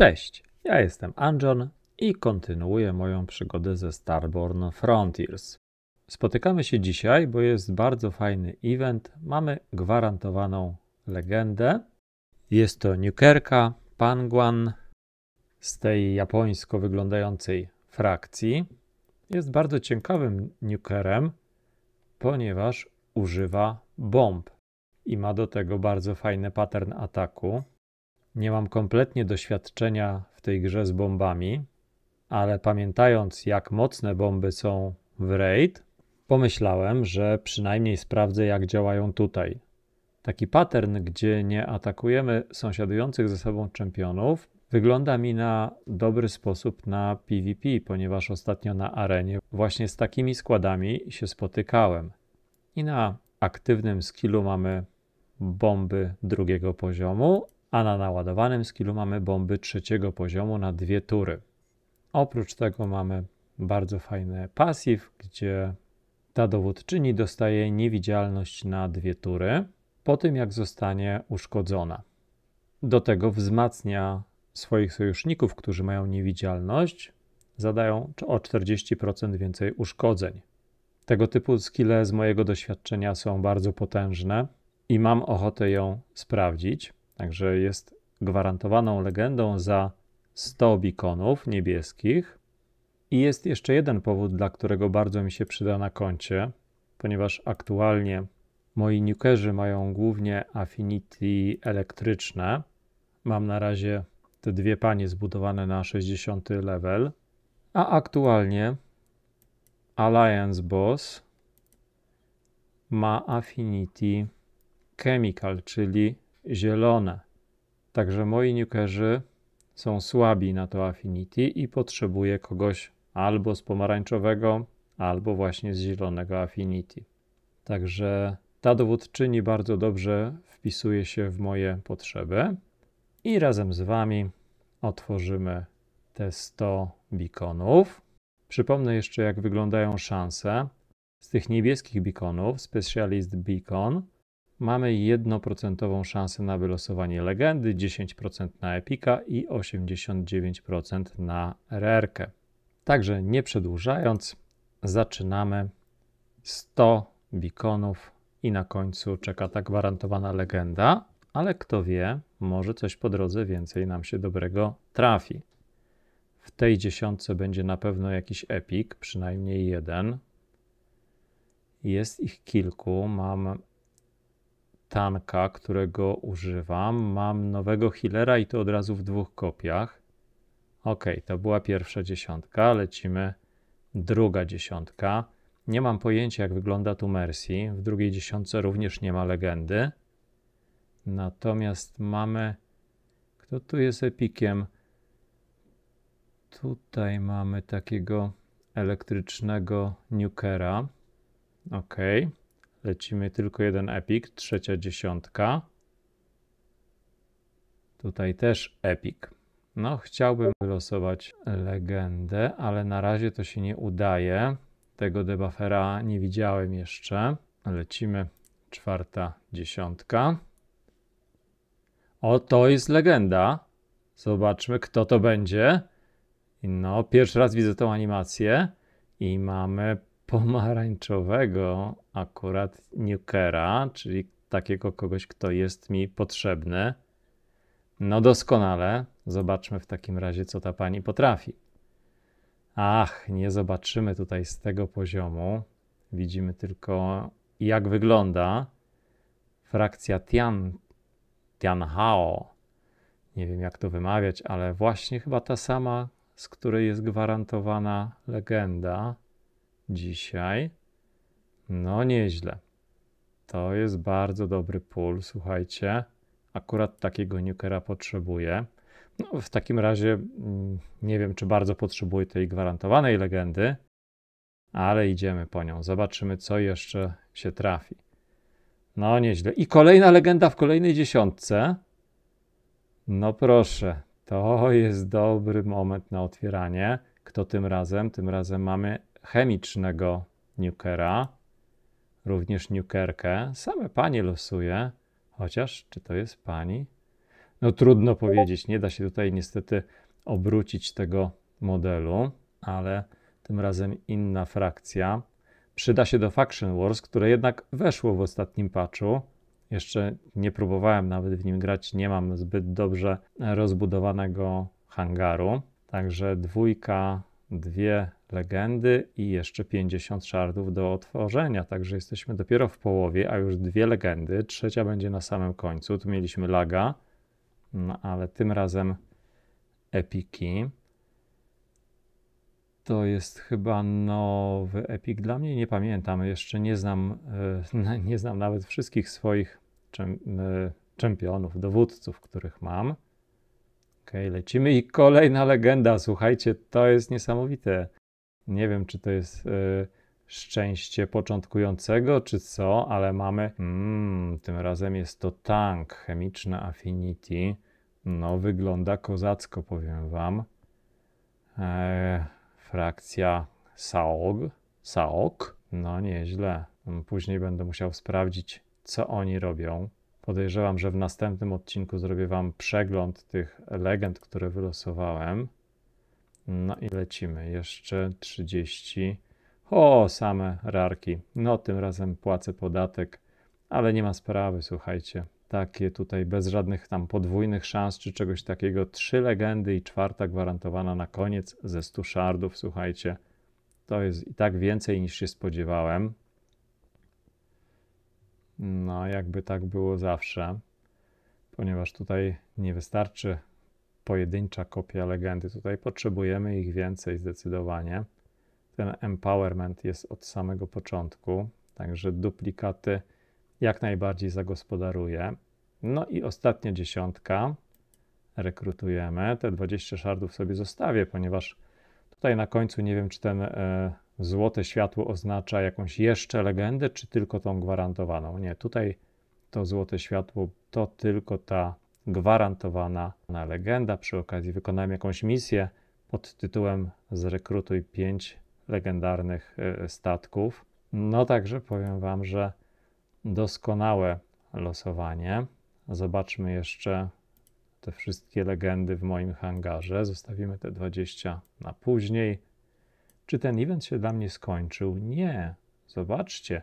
Cześć, ja jestem Anjon i kontynuuję moją przygodę ze Starborn Frontiers. Spotykamy się dzisiaj, bo jest bardzo fajny event. Mamy gwarantowaną legendę. Jest to Nukerka Panguan z tej japońsko wyglądającej frakcji. Jest bardzo ciekawym nukerem, ponieważ używa bomb i ma do tego bardzo fajny pattern ataku. Nie mam kompletnie doświadczenia w tej grze z bombami, ale pamiętając, jak mocne bomby są w raid, pomyślałem, że przynajmniej sprawdzę, jak działają tutaj. Taki pattern, gdzie nie atakujemy sąsiadujących ze sobą czempionów, wygląda mi na dobry sposób na PvP, ponieważ ostatnio na arenie właśnie z takimi składami się spotykałem. I na aktywnym skillu mamy bomby drugiego poziomu, a na naładowanym skillu mamy bomby trzeciego poziomu na dwie tury. Oprócz tego mamy bardzo fajny pasyw, gdzie ta dowódczyni dostaje niewidzialność na dwie tury po tym, jak zostanie uszkodzona. Do tego wzmacnia swoich sojuszników, którzy mają niewidzialność, zadają o 40% więcej uszkodzeń. Tego typu skille z mojego doświadczenia są bardzo potężne i mam ochotę ją sprawdzić. Także jest gwarantowaną legendą za 100 beaconów niebieskich. I jest jeszcze jeden powód, dla którego bardzo mi się przyda na koncie, ponieważ aktualnie moi nukerzy mają głównie affinity elektryczne. Mam na razie te dwie panie zbudowane na 60 level, a aktualnie Alliance Boss ma affinity chemical, czyli zielone. Także moi nukerzy są słabi na to Affinity i potrzebuję kogoś albo z pomarańczowego, albo właśnie z zielonego Affinity. Także ta dowódczyni bardzo dobrze wpisuje się w moje potrzeby i razem z Wami otworzymy te 100 bikonów. Przypomnę jeszcze, jak wyglądają szanse. Z tych niebieskich bikonów, Specialist Beacon, mamy 1% szansę na wylosowanie legendy, 10% na epika i 89% na rerkę. Także nie przedłużając, zaczynamy 100 bikonów i na końcu czeka ta gwarantowana legenda, ale kto wie, może coś po drodze więcej nam się dobrego trafi. W tej dziesiątce będzie na pewno jakiś epik, przynajmniej jeden. Jest ich kilku. Mam tanka, którego używam. Mam nowego healera i to od razu w dwóch kopiach. Ok, to była pierwsza dziesiątka. Lecimy druga dziesiątka. Nie mam pojęcia, jak wygląda tu Mercy. W drugiej dziesiątce również nie ma legendy. Natomiast mamy... Kto tu jest epikiem? Tutaj mamy takiego elektrycznego nukera. Okej. Okay. Lecimy tylko jeden epic, trzecia dziesiątka. Tutaj też epic. No, chciałbym wylosować legendę, ale na razie to się nie udaje. Tego debuffera nie widziałem jeszcze. Lecimy czwarta dziesiątka. O, to jest legenda. Zobaczmy, kto to będzie. No, pierwszy raz widzę tą animację i mamy pomarańczowego akurat nukera, czyli takiego kogoś, kto jest mi potrzebny. No doskonale, zobaczmy w takim razie, co ta pani potrafi. Ach, nie zobaczymy tutaj z tego poziomu. Widzimy tylko, jak wygląda frakcja Tian, Tianhao. Nie wiem, jak to wymawiać, ale właśnie chyba ta sama, z której jest gwarantowana legenda dzisiaj. No nieźle. To jest bardzo dobry pól, słuchajcie. Akurat takiego nukera potrzebuję. No, w takim razie mm, nie wiem, czy bardzo potrzebuję tej gwarantowanej legendy, ale idziemy po nią. Zobaczymy, co jeszcze się trafi. No nieźle. I kolejna legenda w kolejnej dziesiątce. No proszę, to jest dobry moment na otwieranie. Kto tym razem? Tym razem mamy chemicznego nukera, również nukerkę. Same panie losuje, chociaż czy to jest pani? No trudno powiedzieć, nie da się tutaj niestety obrócić tego modelu, ale tym razem inna frakcja. Przyda się do Faction Wars, które jednak weszło w ostatnim patchu. Jeszcze nie próbowałem nawet w nim grać, nie mam zbyt dobrze rozbudowanego hangaru. Także dwójka dwie legendy i jeszcze 50 szardów do otworzenia. Także jesteśmy dopiero w połowie, a już dwie legendy. Trzecia będzie na samym końcu. Tu mieliśmy laga, no ale tym razem epiki. To jest chyba nowy epik dla mnie, nie pamiętam. Jeszcze nie znam, e, nie znam nawet wszystkich swoich e, czempionów, dowódców, których mam. Okej, okay, lecimy i kolejna legenda. Słuchajcie, to jest niesamowite. Nie wiem, czy to jest y, szczęście początkującego, czy co, ale mamy. Mm, tym razem jest to tank, chemiczny Affinity. No, wygląda kozacko, powiem Wam. E, frakcja SAOG. SAOK? No, nieźle. Później będę musiał sprawdzić, co oni robią. Podejrzewam, że w następnym odcinku zrobię Wam przegląd tych legend, które wylosowałem. No i lecimy. Jeszcze 30. O, same rarki. No, tym razem płacę podatek, ale nie ma sprawy, słuchajcie. Takie tutaj bez żadnych tam podwójnych szans czy czegoś takiego. Trzy legendy i czwarta gwarantowana na koniec ze 100 szardów, słuchajcie. To jest i tak więcej niż się spodziewałem. No, jakby tak było zawsze, ponieważ tutaj nie wystarczy pojedyncza kopia legendy, tutaj potrzebujemy ich więcej zdecydowanie. Ten empowerment jest od samego początku, także duplikaty jak najbardziej zagospodaruje. No i ostatnia dziesiątka rekrutujemy. Te 20 szardów sobie zostawię, ponieważ tutaj na końcu nie wiem, czy ten e, złote światło oznacza jakąś jeszcze legendę, czy tylko tą gwarantowaną? Nie, tutaj to złote światło to tylko ta gwarantowana legenda. Przy okazji wykonałem jakąś misję pod tytułem Zrekrutuj pięć legendarnych e, statków. No także powiem Wam, że doskonałe losowanie. Zobaczmy jeszcze te wszystkie legendy w moim hangarze. Zostawimy te 20 na później. Czy ten event się dla mnie skończył? Nie. Zobaczcie.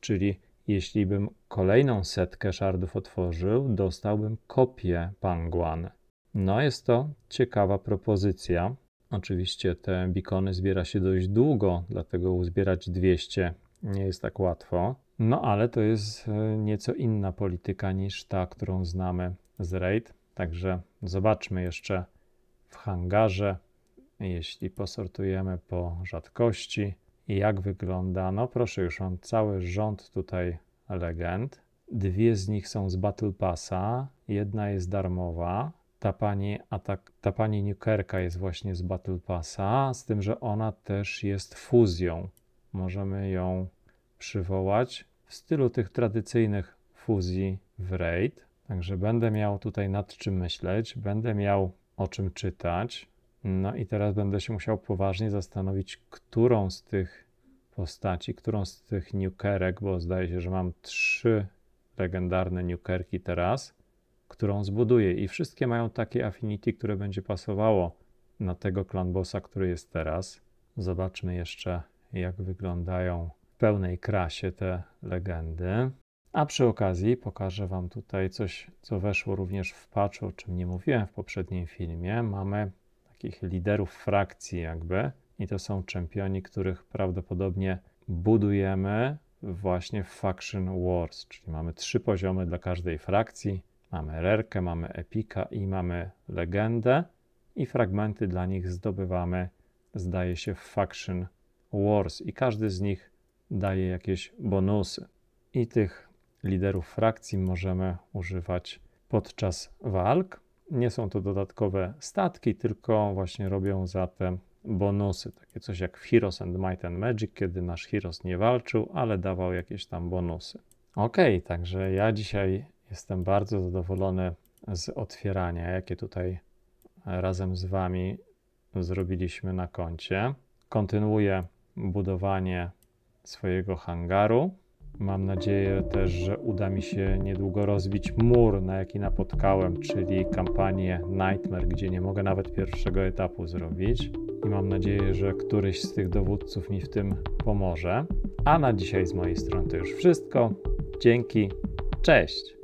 Czyli jeśli bym kolejną setkę shardów otworzył, dostałbym kopię Panguan. No jest to ciekawa propozycja. Oczywiście te bikony zbiera się dość długo, dlatego uzbierać 200 nie jest tak łatwo. No ale to jest e, nieco inna polityka niż ta, którą znamy z RAID. Także zobaczmy jeszcze w hangarze jeśli posortujemy po rzadkości, jak wygląda, no proszę już, mam cały rząd tutaj legend. Dwie z nich są z Battle Passa, jedna jest darmowa. Ta pani, atak, ta pani Nukerka jest właśnie z Battle Passa, z tym, że ona też jest fuzją. Możemy ją przywołać w stylu tych tradycyjnych fuzji w RAID. Także będę miał tutaj nad czym myśleć, będę miał o czym czytać. No i teraz będę się musiał poważnie zastanowić, którą z tych postaci, którą z tych nukerek, bo zdaje się, że mam trzy legendarne nukerki teraz, którą zbuduję. I wszystkie mają takie affinity, które będzie pasowało na tego klanbosa, który jest teraz. Zobaczmy jeszcze, jak wyglądają w pełnej krasie te legendy. A przy okazji pokażę Wam tutaj coś, co weszło również w patchu, o czym nie mówiłem w poprzednim filmie. Mamy takich liderów frakcji, jakby, i to są czempioni, których prawdopodobnie budujemy właśnie w Faction Wars, czyli mamy trzy poziomy dla każdej frakcji. Mamy rerkę, mamy epika i mamy legendę i fragmenty dla nich zdobywamy, zdaje się, w Faction Wars i każdy z nich daje jakieś bonusy. I tych liderów frakcji możemy używać podczas walk nie są to dodatkowe statki, tylko właśnie robią za te bonusy. Takie coś jak w Heroes and Might and Magic, kiedy nasz Heroes nie walczył, ale dawał jakieś tam bonusy. Ok, także ja dzisiaj jestem bardzo zadowolony z otwierania, jakie tutaj e, razem z Wami zrobiliśmy na koncie. Kontynuuję budowanie swojego hangaru. Mam nadzieję też, że uda mi się niedługo rozbić mur, na jaki napotkałem, czyli kampanię Nightmare, gdzie nie mogę nawet pierwszego etapu zrobić. I mam nadzieję, że któryś z tych dowódców mi w tym pomoże. A na dzisiaj z mojej strony to już wszystko. Dzięki, cześć!